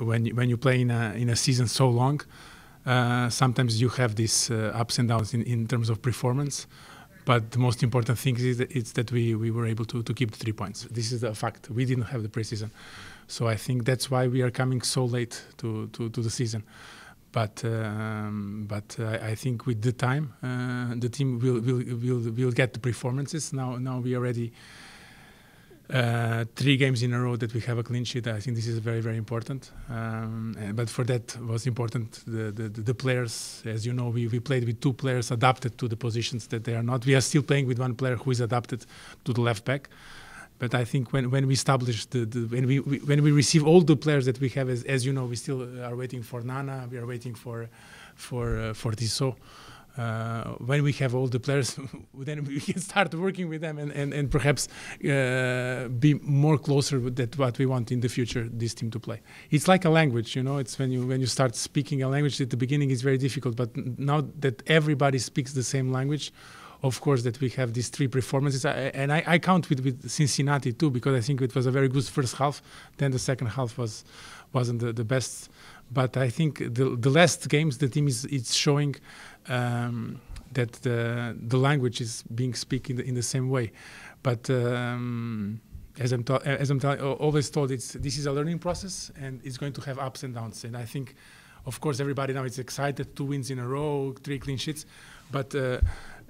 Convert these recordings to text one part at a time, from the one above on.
when you, when you play in a, in a season so long, uh, sometimes you have these uh, ups and downs in, in terms of performance. But the most important thing is that, it's that we, we were able to, to keep the three points. This is a fact. We didn't have the preseason. So I think that's why we are coming so late to, to, to the season. But um, but I, I, think with the time, uh, the team will, will, will, will get the performances. Now now we ready uh, three games in a row that we have a clean sheet. I think this is very, very important. Um, but for that was important the, the, the, players. As you know, we, we played with two players adapted to the positions that they are not. We are still playing with one player who is adapted to the left back. But I think when, when we establish the, the when we, we, when we receive all the players that we have, as, as you know, we still are waiting for Nana. We are waiting for for uh, for Tissot uh, when we have all the players, then we can start working with them and, and, and perhaps uh, be more closer with that what we want in the future this team to play. It's like a language, you know. It's when you when you start speaking a language at the beginning it's very difficult, but now that everybody speaks the same language, of course that we have these three performances I, and I, I count with, with, Cincinnati too because I think it was a very good first half. Then the second half was wasn't the, the best but I think the, the last games the team is it's showing um, that the the language is being spoken in the, in the same way. But um, as I'm as I'm always told, it's this is a learning process and it's going to have ups and downs. And I think, of course, everybody now is excited two wins in a row, three clean sheets, but. Uh,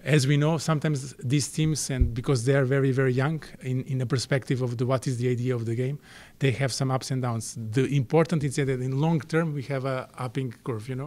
as we know, sometimes these teams, and because they are very, very young in, in the perspective of the, what is the idea of the game, they have some ups and downs. The important is that in long term we have a upping curve, you know.